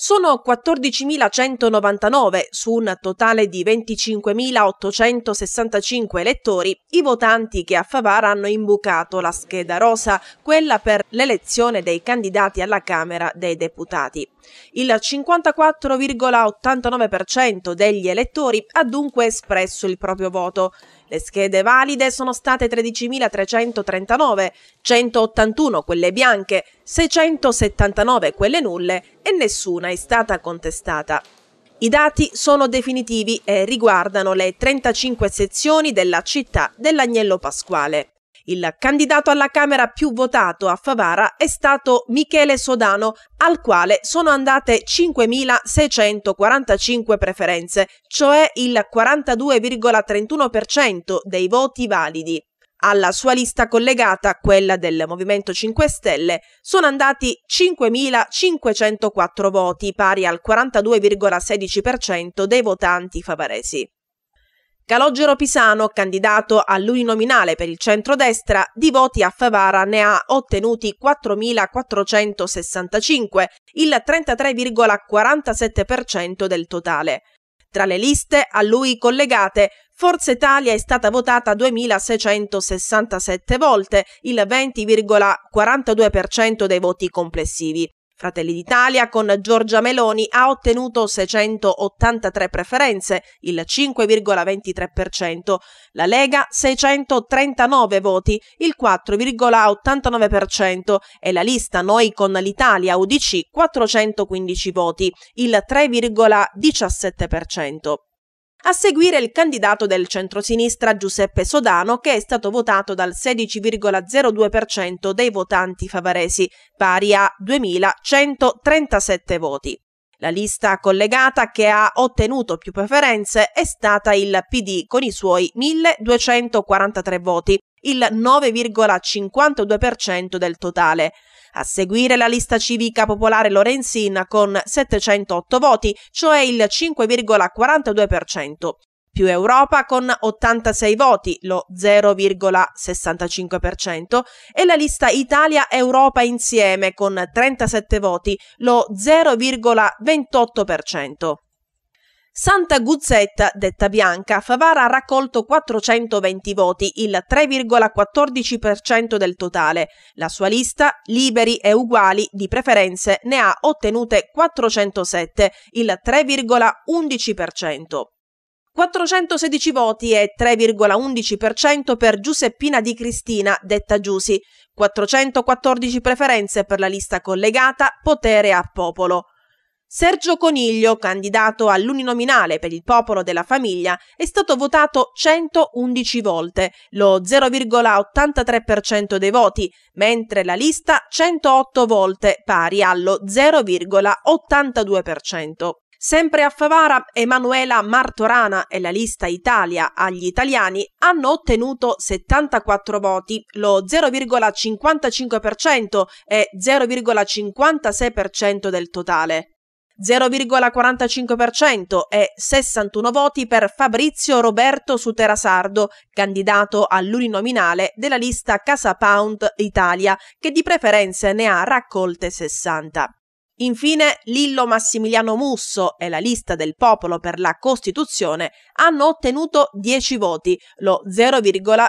sono 14.199 su un totale di 25.865 elettori i votanti che a Favara hanno imbucato la scheda rosa, quella per l'elezione dei candidati alla Camera dei Deputati. Il 54,89% degli elettori ha dunque espresso il proprio voto, le schede valide sono state 13.339, 181 quelle bianche, 679 quelle nulle e nessuna è stata contestata. I dati sono definitivi e riguardano le 35 sezioni della città dell'Agnello Pasquale. Il candidato alla Camera più votato a Favara è stato Michele Sodano, al quale sono andate 5.645 preferenze, cioè il 42,31% dei voti validi. Alla sua lista collegata, quella del Movimento 5 Stelle, sono andati 5.504 voti, pari al 42,16% dei votanti favaresi. Calogero Pisano, candidato all'uninominale per il centrodestra, di voti a Favara ne ha ottenuti 4.465, il 33,47% del totale. Tra le liste a lui collegate, Forza Italia è stata votata 2.667 volte, il 20,42% dei voti complessivi. Fratelli d'Italia con Giorgia Meloni ha ottenuto 683 preferenze, il 5,23%, la Lega 639 voti, il 4,89% e la lista Noi con l'Italia UDC 415 voti, il 3,17%. A seguire il candidato del centrosinistra Giuseppe Sodano, che è stato votato dal 16,02% dei votanti favaresi, pari a 2.137 voti. La lista collegata che ha ottenuto più preferenze è stata il PD con i suoi 1.243 voti, il 9,52% del totale. A seguire la lista civica popolare Lorenzin con 708 voti, cioè il 5,42%. Più Europa con 86 voti, lo 0,65%, e la lista Italia-Europa insieme con 37 voti, lo 0,28%. Santa Guzzetta, detta Bianca, Favara ha raccolto 420 voti, il 3,14% del totale. La sua lista, Liberi e Uguali, di preferenze, ne ha ottenute 407, il 3,11%. 416 voti e 3,11% per Giuseppina Di Cristina, detta Giusi, 414 preferenze per la lista collegata Potere a Popolo. Sergio Coniglio, candidato all'uninominale per il popolo della famiglia, è stato votato 111 volte, lo 0,83% dei voti, mentre la lista 108 volte, pari allo 0,82%. Sempre a Favara, Emanuela Martorana e la lista Italia agli italiani hanno ottenuto 74 voti, lo 0,55% e 0,56% del totale. 0,45% e 61 voti per Fabrizio Roberto Suterasardo, candidato all'uninominale della lista Casa Pound Italia, che di preferenze ne ha raccolte 60. Infine, Lillo Massimiliano Musso e la lista del popolo per la Costituzione hanno ottenuto 10 voti, lo 0,07%.